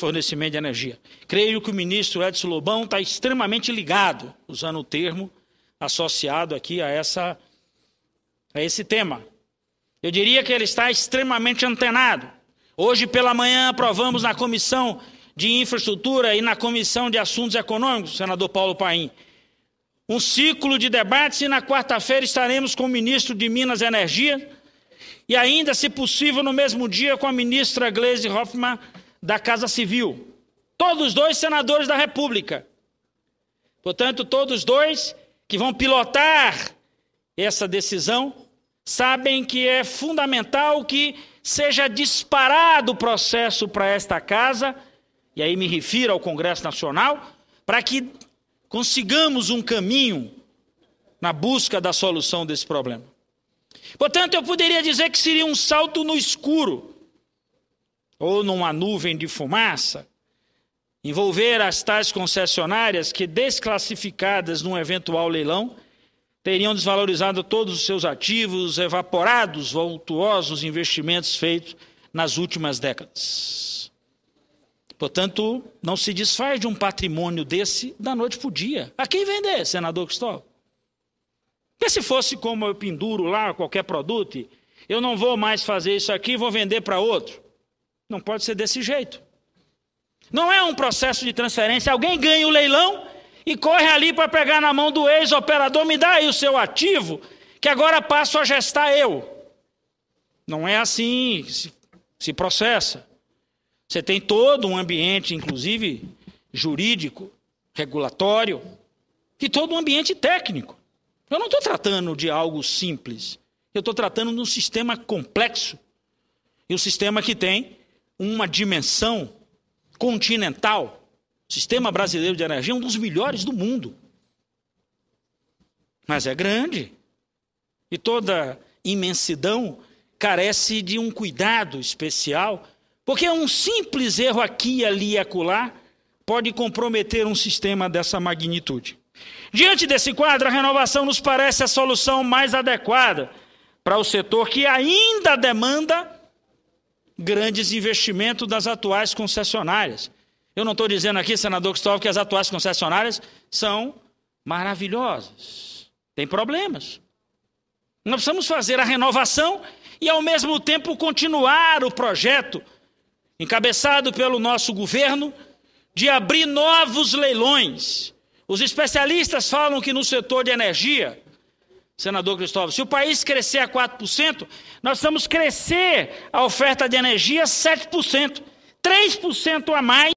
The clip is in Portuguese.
fornecimento de energia. Creio que o ministro Edson Lobão está extremamente ligado, usando o termo associado aqui a, essa, a esse tema. Eu diria que ele está extremamente antenado. Hoje pela manhã aprovamos na comissão de infraestrutura e na comissão de assuntos econômicos, senador Paulo Paim, um ciclo de debates e na quarta-feira estaremos com o ministro de Minas e Energia e ainda, se possível, no mesmo dia com a ministra Gleisi Hoffmann da Casa Civil. Todos dois senadores da República. Portanto, todos dois que vão pilotar essa decisão sabem que é fundamental que seja disparado o processo para esta casa, e aí me refiro ao Congresso Nacional, para que consigamos um caminho na busca da solução desse problema. Portanto, eu poderia dizer que seria um salto no escuro ou numa nuvem de fumaça, envolver as tais concessionárias que, desclassificadas num eventual leilão, teriam desvalorizado todos os seus ativos, evaporados voltuosos investimentos feitos nas últimas décadas. Portanto, não se desfaz de um patrimônio desse da noite para o dia. A quem vender, senador Cristóvão? Porque se fosse como eu penduro lá qualquer produto, eu não vou mais fazer isso aqui, vou vender para outro. Não pode ser desse jeito. Não é um processo de transferência. Alguém ganha o leilão e corre ali para pegar na mão do ex-operador, me dá aí o seu ativo, que agora passo a gestar eu. Não é assim que se processa. Você tem todo um ambiente, inclusive jurídico, regulatório, e todo um ambiente técnico. Eu não estou tratando de algo simples. Eu estou tratando de um sistema complexo. E um sistema que tem uma dimensão continental. O sistema brasileiro de energia é um dos melhores do mundo. Mas é grande. E toda imensidão carece de um cuidado especial, porque um simples erro aqui, ali e acolá pode comprometer um sistema dessa magnitude. Diante desse quadro, a renovação nos parece a solução mais adequada para o setor que ainda demanda grandes investimentos das atuais concessionárias. Eu não estou dizendo aqui, senador Cristóvão, que as atuais concessionárias são maravilhosas. Tem problemas. Nós precisamos fazer a renovação e, ao mesmo tempo, continuar o projeto encabeçado pelo nosso governo de abrir novos leilões. Os especialistas falam que no setor de energia, senador Cristóvão, se o país crescer a 4%, nós precisamos crescer a oferta de energia 7%, 3% a mais